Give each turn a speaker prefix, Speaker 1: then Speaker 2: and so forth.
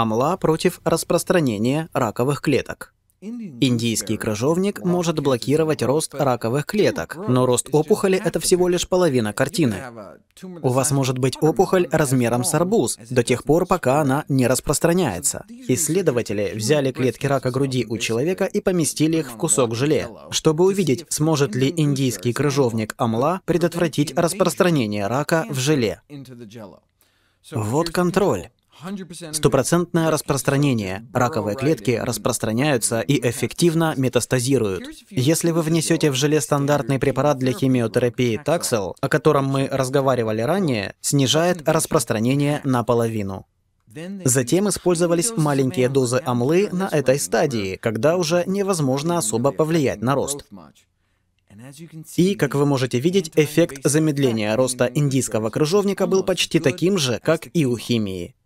Speaker 1: Амла против распространения раковых клеток. Индийский крыжовник может блокировать рост раковых клеток, но рост опухоли – это всего лишь половина картины. У вас может быть опухоль размером с арбуз, до тех пор, пока она не распространяется. Исследователи взяли клетки рака груди у человека и поместили их в кусок желе, чтобы увидеть, сможет ли индийский крыжовник амла предотвратить распространение рака в желе. Вот контроль. Стопроцентное распространение. Раковые клетки распространяются и эффективно метастазируют. Если вы внесете в желе стандартный препарат для химиотерапии Таксел, о котором мы разговаривали ранее, снижает распространение наполовину. Затем использовались маленькие дозы амлы на этой стадии, когда уже невозможно особо повлиять на рост. И, как вы можете видеть, эффект замедления роста индийского крыжовника был почти таким же, как и у химии.